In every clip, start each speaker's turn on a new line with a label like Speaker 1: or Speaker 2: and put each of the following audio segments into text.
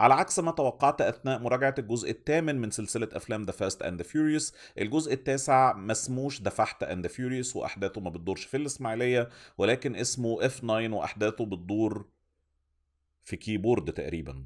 Speaker 1: على عكس ما توقعت أثناء مراجعة الجزء الثامن من سلسلة أفلام ذا فاست أند فيوريوس الجزء التاسع ما اسموش ذا فحت أند فيوريوس وأحداثه ما بتدورش في الإسماعيلية ولكن اسمه اف 9 وأحداثه بتدور في كيبورد تقريباً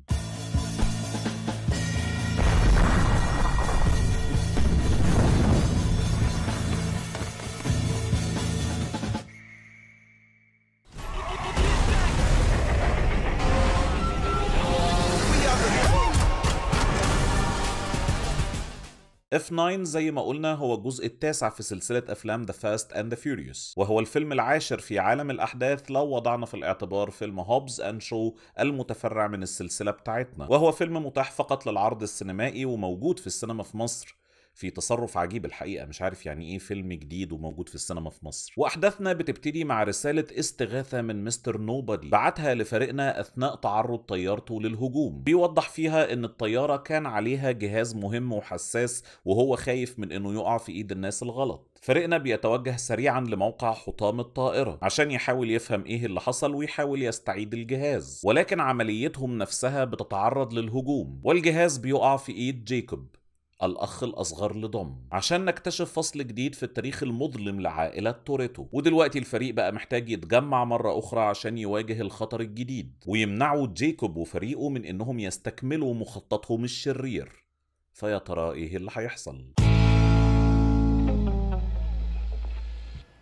Speaker 1: f 9 زي ما قلنا هو الجزء التاسع في سلسلة أفلام The Fast and the Furious وهو الفيلم العاشر في عالم الأحداث لو وضعنا في الاعتبار فيلم هوبز أند شو المتفرع من السلسلة بتاعتنا وهو فيلم متاح فقط للعرض السينمائي وموجود في السينما في مصر في تصرف عجيب الحقيقه مش عارف يعني ايه فيلم جديد وموجود في السينما في مصر واحداثنا بتبتدي مع رساله استغاثه من مستر نوبادي بعتها لفريقنا اثناء تعرض طيارته للهجوم بيوضح فيها ان الطياره كان عليها جهاز مهم وحساس وهو خايف من انه يقع في ايد الناس الغلط فريقنا بيتوجه سريعا لموقع حطام الطائره عشان يحاول يفهم ايه اللي حصل ويحاول يستعيد الجهاز ولكن عمليتهم نفسها بتتعرض للهجوم والجهاز بيقع في ايد جيكوب الأخ الأصغر لدوم عشان نكتشف فصل جديد في التاريخ المظلم لعائلة توريتو ودلوقتي الفريق بقى محتاج يتجمع مرة أخرى عشان يواجه الخطر الجديد ويمنعوا جيكوب وفريقه من إنهم يستكملوا مخططهم الشرير فيا ترى إيه اللي هيحصل؟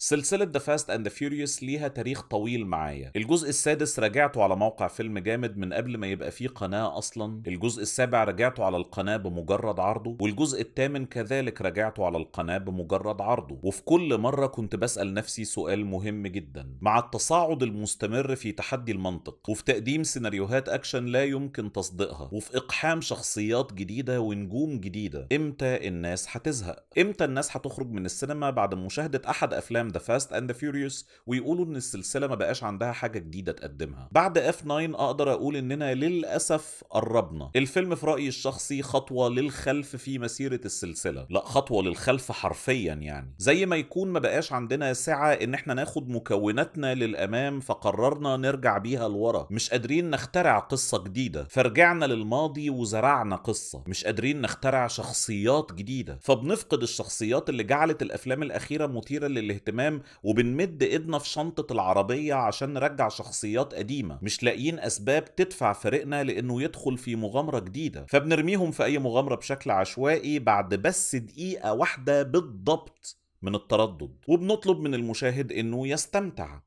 Speaker 1: سلسلة ذا فاست اند فيوريوس ليها تاريخ طويل معايا الجزء السادس رجعته على موقع فيلم جامد من قبل ما يبقى فيه قناة أصلا الجزء السابع رجعته على القناة بمجرد عرضه والجزء الثامن كذلك رجعته على القناة بمجرد عرضه وفي كل مرة كنت بسأل نفسي سؤال مهم جدا مع التصاعد المستمر في تحدي المنطق وفي تقديم سيناريوهات أكشن لا يمكن تصديقها وفي إقحام شخصيات جديدة ونجوم جديدة إمتى الناس هتزهق إمتى الناس هتخرج من السينما بعد مشاهدة أحد أفلام ذا فاست اند ذا فيوريوس ويقولوا ان السلسله ما بقاش عندها حاجه جديده تقدمها بعد اف 9 اقدر اقول اننا للاسف قربنا الفيلم في رايي الشخصي خطوه للخلف في مسيره السلسله لا خطوه للخلف حرفيا يعني زي ما يكون ما بقاش عندنا سعه ان احنا ناخد مكوناتنا للامام فقررنا نرجع بيها لورا مش قادرين نخترع قصه جديده فرجعنا للماضي وزرعنا قصه مش قادرين نخترع شخصيات جديده فبنفقد الشخصيات اللي جعلت الافلام الاخيره مثيره للاهتمام تمام وبنمد ايدنا في شنطه العربيه عشان نرجع شخصيات قديمه مش لاقيين اسباب تدفع فريقنا لانه يدخل في مغامره جديده فبنرميهم في اي مغامره بشكل عشوائي بعد بس دقيقه واحده بالضبط من التردد وبنطلب من المشاهد انه يستمتع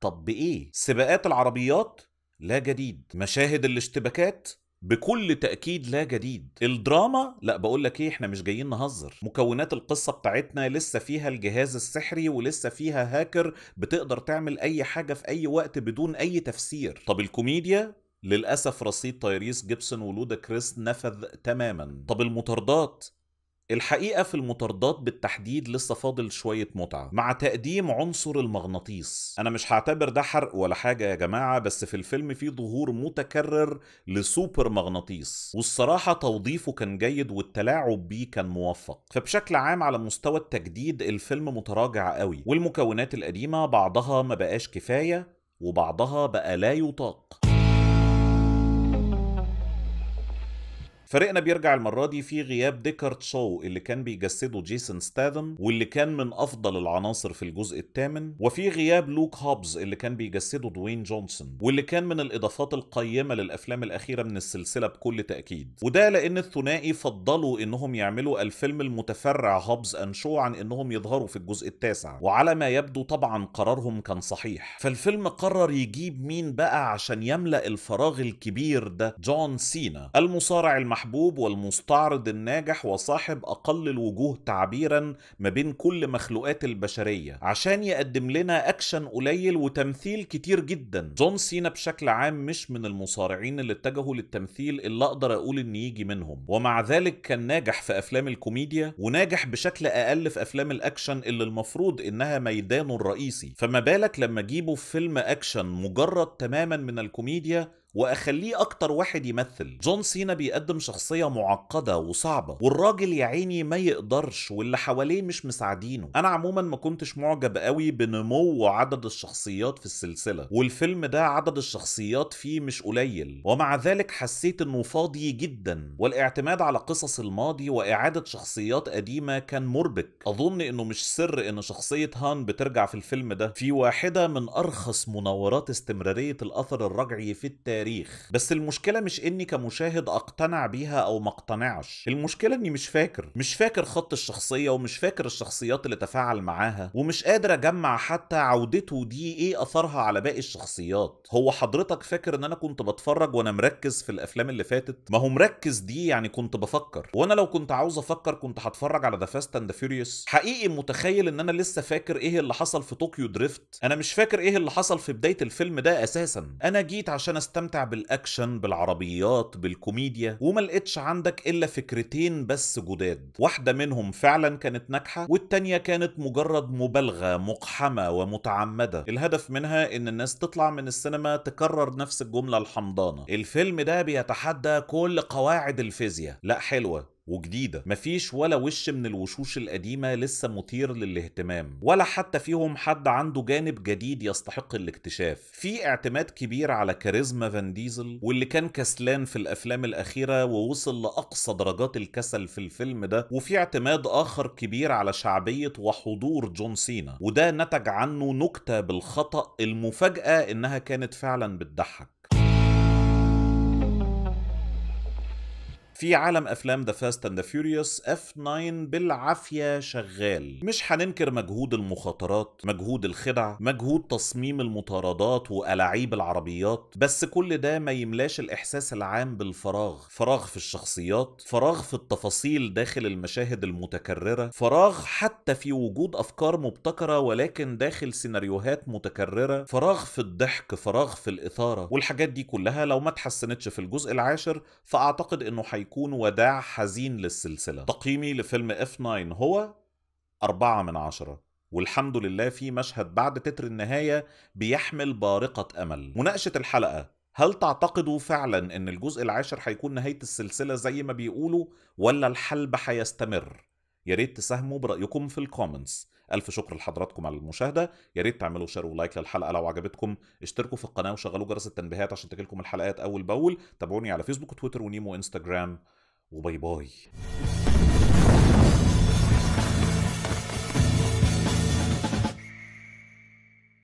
Speaker 1: طب بايه سباقات العربيات لا جديد مشاهد الاشتباكات بكل تأكيد لا جديد الدراما لا بقول لك ايه احنا مش جايين نهزر مكونات القصة بتاعتنا لسه فيها الجهاز السحري ولسه فيها هاكر بتقدر تعمل اي حاجة في اي وقت بدون اي تفسير طب الكوميديا للأسف رصيد تايريس جيبسون ولودا كريس نفذ تماما طب المطاردات الحقيقة في المطاردات بالتحديد لسه فاضل شوية متعة مع تقديم عنصر المغناطيس أنا مش هعتبر ده حرق ولا حاجة يا جماعة بس في الفيلم في ظهور متكرر لسوبر مغناطيس والصراحة توظيفه كان جيد والتلاعب بيه كان موفق فبشكل عام على مستوى التجديد الفيلم متراجع قوي والمكونات القديمة بعضها ما بقاش كفاية وبعضها بقى لا يطاق فريقنا بيرجع المره دي في غياب ديكارد شو اللي كان بيجسده جيسون ستاثم واللي كان من افضل العناصر في الجزء الثامن وفي غياب لوك هوبز اللي كان بيجسده دوين جونسون واللي كان من الاضافات القيمه للافلام الاخيره من السلسله بكل تاكيد وده لان الثنائي فضلوا انهم يعملوا الفيلم المتفرع هوبز اند شو عن انهم يظهروا في الجزء التاسع وعلى ما يبدو طبعا قرارهم كان صحيح فالفيلم قرر يجيب مين بقى عشان يملا الفراغ الكبير ده جون سينا المصارع المع المحبوب والمستعرض الناجح وصاحب أقل الوجوه تعبيرا ما بين كل مخلوقات البشرية عشان يقدم لنا أكشن قليل وتمثيل كتير جدا جون سينا بشكل عام مش من المصارعين اللي اتجهوا للتمثيل اللي أقدر أقول إن يجي منهم ومع ذلك كان ناجح في أفلام الكوميديا وناجح بشكل أقل في أفلام الأكشن اللي المفروض إنها ميدانه الرئيسي فما بالك لما جيبه في فيلم أكشن مجرد تماما من الكوميديا واخليه اكتر واحد يمثل جون سينا بيقدم شخصيه معقده وصعبه والراجل يا عيني ما يقدرش واللي حواليه مش مساعدينه انا عموما ما كنتش معجب قوي بنمو عدد الشخصيات في السلسله والفيلم ده عدد الشخصيات فيه مش قليل ومع ذلك حسيت انه فاضي جدا والاعتماد على قصص الماضي واعاده شخصيات قديمه كان مربك اظن انه مش سر ان شخصيه هان بترجع في الفيلم ده في واحده من ارخص مناورات استمراريه الاثر الرجعي في التاريخ التاريخ بس المشكله مش اني كمشاهد اقتنع بيها او ما اقتنعش المشكله اني مش فاكر مش فاكر خط الشخصيه ومش فاكر الشخصيات اللي تفاعل معاها ومش قادر اجمع حتى عودته دي ايه اثرها على باقي الشخصيات هو حضرتك فاكر ان انا كنت بتفرج وانا مركز في الافلام اللي فاتت ما هو مركز دي يعني كنت بفكر وانا لو كنت عاوز افكر كنت هتفرج على ذا فاست اند فيوريوس حقيقي متخيل ان انا لسه فاكر ايه اللي حصل في طوكيو دريفت انا مش فاكر ايه اللي حصل في بدايه الفيلم ده اساسا انا جيت عشان استمتع بالاكشن بالعربيات بالكوميديا وما لقيتش عندك الا فكرتين بس جداد واحده منهم فعلا كانت ناجحه والتانيه كانت مجرد مبالغه مقحمه ومتعمده الهدف منها ان الناس تطلع من السينما تكرر نفس الجمله الحمضانه الفيلم ده بيتحدى كل قواعد الفيزياء لا حلوه وجديدة مفيش ولا وش من الوشوش القديمة لسه مثير للاهتمام ولا حتى فيهم حد عنده جانب جديد يستحق الاكتشاف في اعتماد كبير على كاريزما فان ديزل واللي كان كسلان في الافلام الاخيرة ووصل لاقصى درجات الكسل في الفيلم ده وفي اعتماد اخر كبير على شعبية وحضور جون سينا وده نتج عنه نكتة بالخطأ المفاجأة انها كانت فعلا بتضحك في عالم افلام ذا فاست اند ذا فيوريوس اف 9 بالعافيه شغال مش هننكر مجهود المخاطرات مجهود الخدع مجهود تصميم المطاردات والاعيب العربيات بس كل ده ما يملاش الاحساس العام بالفراغ فراغ في الشخصيات فراغ في التفاصيل داخل المشاهد المتكرره فراغ حتى في وجود افكار مبتكره ولكن داخل سيناريوهات متكرره فراغ في الضحك فراغ في الاثاره والحاجات دي كلها لو ما اتحسنتش في الجزء العاشر فاعتقد انه هيكون يكون وداع حزين للسلسلة تقييمي لفيلم اف 9 هو أربعة من عشرة والحمد لله في مشهد بعد تتر النهاية بيحمل بارقة أمل مناقشة الحلقة هل تعتقدوا فعلا ان الجزء العاشر هيكون نهاية السلسلة زي ما بيقولوا ولا الحلب هيستمر؟ يا ريت تساهموا برأيكم في الكومنتس الف شكر لحضراتكم على المشاهده يا ريت تعملوا شير ولايك للحلقه لو عجبتكم اشتركوا في القناه وشغلوا جرس التنبيهات عشان تجيلكم الحلقات اول باول تابعوني على فيسبوك وتويتر ونيمو وانستجرام وباي باي